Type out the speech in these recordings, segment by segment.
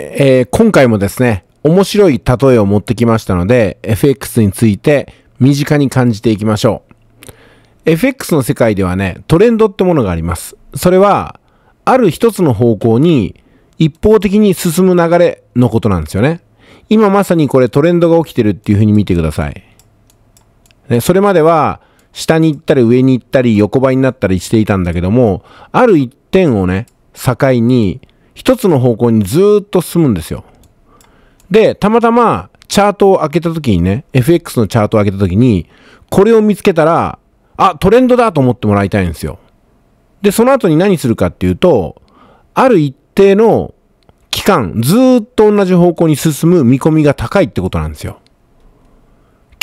えー、今回もですね、面白い例えを持ってきましたので、FX について身近に感じていきましょう。FX の世界ではね、トレンドってものがあります。それは、ある一つの方向に一方的に進む流れのことなんですよね。今まさにこれトレンドが起きてるっていう風に見てください。ね、それまでは、下に行ったり上に行ったり横ばいになったりしていたんだけども、ある一点をね、境に一つの方向にずっと進むんですよ。で、たまたまチャートを開けた時にね、FX のチャートを開けた時に、これを見つけたら、あ、トレンドだと思ってもらいたいんですよ。で、その後に何するかっていうと、ある一定の期間、ずっと同じ方向に進む見込みが高いってことなんですよ。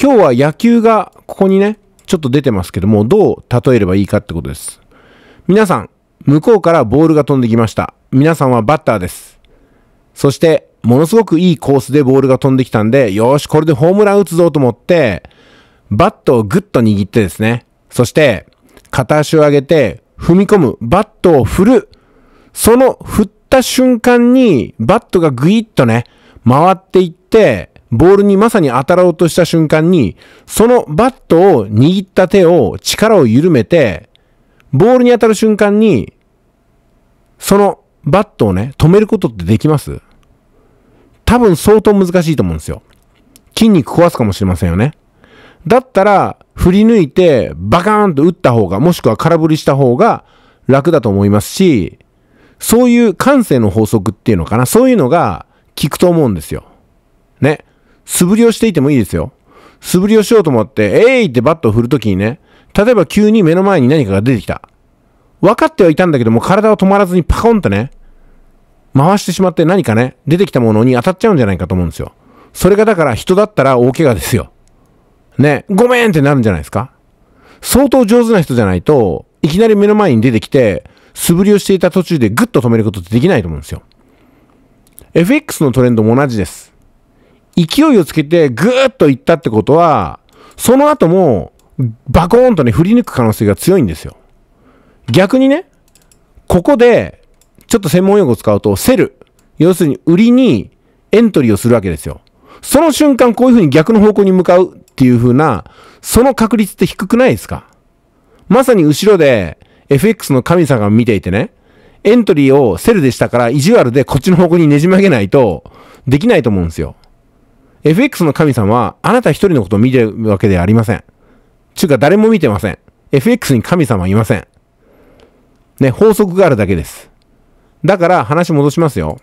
今日は野球がここにね、ちょっと出てますけども、どう例えればいいかってことです。皆さん、向こうからボールが飛んできました。皆さんはバッターです。そして、ものすごくいいコースでボールが飛んできたんで、よし、これでホームラン打つぞと思って、バットをグッと握ってですね。そして、片足を上げて、踏み込む、バットを振る。その振った瞬間に、バットがグイッとね、回っていって、ボールにまさに当たろうとした瞬間に、そのバットを握った手を力を緩めて、ボールに当たる瞬間に、そのバットをね、止めることってできます多分相当難しいと思うんですよ。筋肉壊すかもしれませんよね。だったら、振り抜いて、バカーンと打った方が、もしくは空振りした方が楽だと思いますし、そういう感性の法則っていうのかな、そういうのが効くと思うんですよ。ね。素振りをしていてもいいですよ。素振りをしようと思って、えい、ってバットを振るときにね、例えば急に目の前に何かが出てきた。分かってはいたんだけども、体は止まらずにパコンとね、回してしまって何かね、出てきたものに当たっちゃうんじゃないかと思うんですよ。それがだから人だったら大怪我ですよ。ね、ごめんってなるんじゃないですか相当上手な人じゃないと、いきなり目の前に出てきて、素振りをしていた途中でグッと止めることってできないと思うんですよ。FX のトレンドも同じです。勢いをつけてグーッといったってことは、その後もバコーンとね、振り抜く可能性が強いんですよ。逆にね、ここで、ちょっと専門用語を使うと、セル。要するに、売りにエントリーをするわけですよ。その瞬間、こういうふうに逆の方向に向かうっていうふうな、その確率って低くないですかまさに後ろで、FX の神様が見ていてね、エントリーをセルでしたから、意地悪でこっちの方向にねじ曲げないと、できないと思うんですよ。FX の神様は、あなた一人のことを見てるわけではありません。ちゅうか、誰も見てません。FX に神様はいません。ね、法則があるだけです。だから話戻しますよ。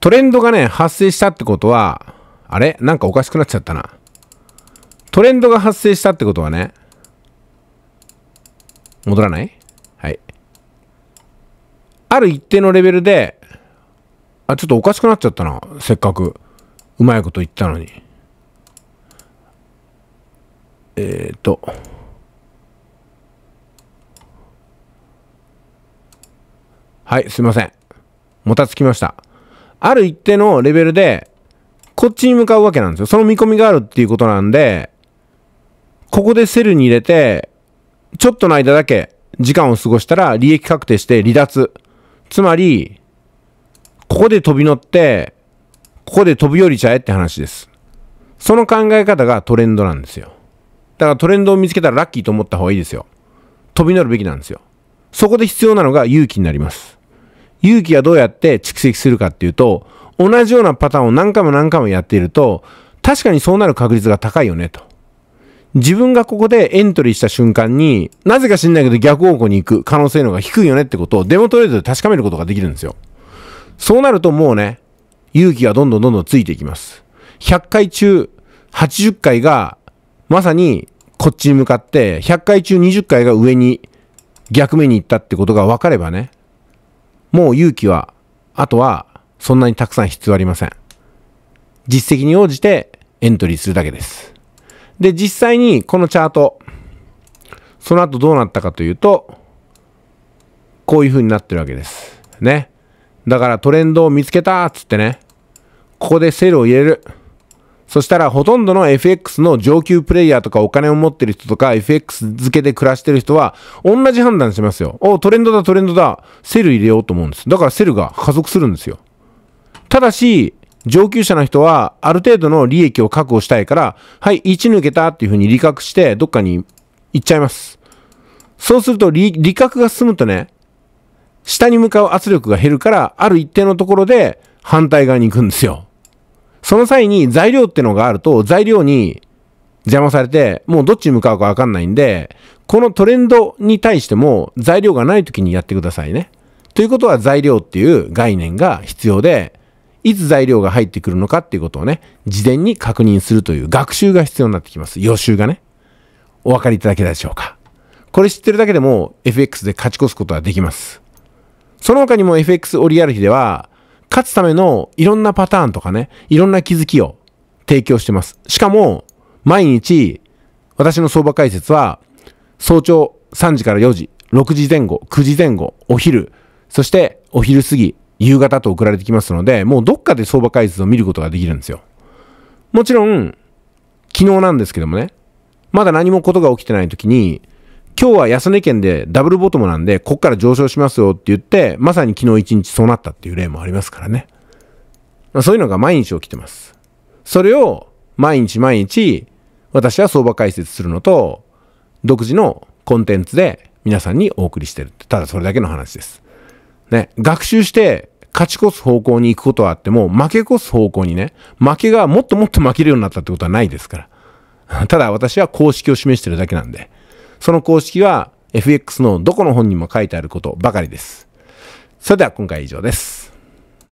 トレンドがね、発生したってことは、あれなんかおかしくなっちゃったな。トレンドが発生したってことはね、戻らないはい。ある一定のレベルで、あ、ちょっとおかしくなっちゃったな。せっかく、うまいこと言ったのに。えっ、ー、と。はい、すいません。もたつきました。ある一定のレベルで、こっちに向かうわけなんですよ。その見込みがあるっていうことなんで、ここでセルに入れて、ちょっとの間だけ時間を過ごしたら利益確定して離脱。つまり、ここで飛び乗って、ここで飛び降りちゃえって話です。その考え方がトレンドなんですよ。だからトレンドを見つけたらラッキーと思った方がいいですよ。飛び乗るべきなんですよ。そこで必要なのが勇気になります。勇気がどうやって蓄積するかっていうと、同じようなパターンを何回も何回もやっていると、確かにそうなる確率が高いよねと。自分がここでエントリーした瞬間に、なぜか知んないけど逆方向に行く可能性の方が低いよねってことをデモトレードで確かめることができるんですよ。そうなるともうね、勇気がどんどんどんどんついていきます。100回中80回がまさにこっちに向かって、100回中20回が上に逆目に行ったってことが分かればね、もう勇気は、あとはそんなにたくさん必要ありません。実績に応じてエントリーするだけです。で、実際にこのチャート、その後どうなったかというと、こういう風になってるわけです。ね。だからトレンドを見つけたっつってね、ここでセルを入れる。そしたらほとんどの FX の上級プレイヤーとかお金を持ってる人とか FX 付けで暮らしてる人は同じ判断しますよ。おトレンドだトレンドだ。セル入れようと思うんです。だからセルが加速するんですよ。ただし、上級者の人はある程度の利益を確保したいから、はい、1抜けたっていう風に利確してどっかに行っちゃいます。そうすると利利確が進むとね、下に向かう圧力が減るから、ある一定のところで反対側に行くんですよ。その際に材料ってのがあると、材料に邪魔されて、もうどっちに向かうかわかんないんで、このトレンドに対しても材料がない時にやってくださいね。ということは材料っていう概念が必要で、いつ材料が入ってくるのかっていうことをね、事前に確認するという学習が必要になってきます。予習がね。お分かりいただけたでしょうか。これ知ってるだけでも FX で勝ち越すことはできます。その他にも FX オリアル比では、勝つためのいろんなパターンとかね、いろんな気づきを提供してます。しかも、毎日、私の相場解説は、早朝3時から4時、6時前後、9時前後、お昼、そしてお昼過ぎ、夕方と送られてきますので、もうどっかで相場解説を見ることができるんですよ。もちろん、昨日なんですけどもね、まだ何もことが起きてない時に、今日は安値県でダブルボトムなんで、こっから上昇しますよって言って、まさに昨日一日そうなったっていう例もありますからね。そういうのが毎日起きてます。それを毎日毎日私は相場解説するのと、独自のコンテンツで皆さんにお送りしてるって、ただそれだけの話です。ね、学習して勝ち越す方向に行くことはあっても、負け越す方向にね、負けがもっともっと負けるようになったってことはないですから。ただ私は公式を示してるだけなんで。その公式は FX のどこの本にも書いてあることばかりです。それでは今回以上です。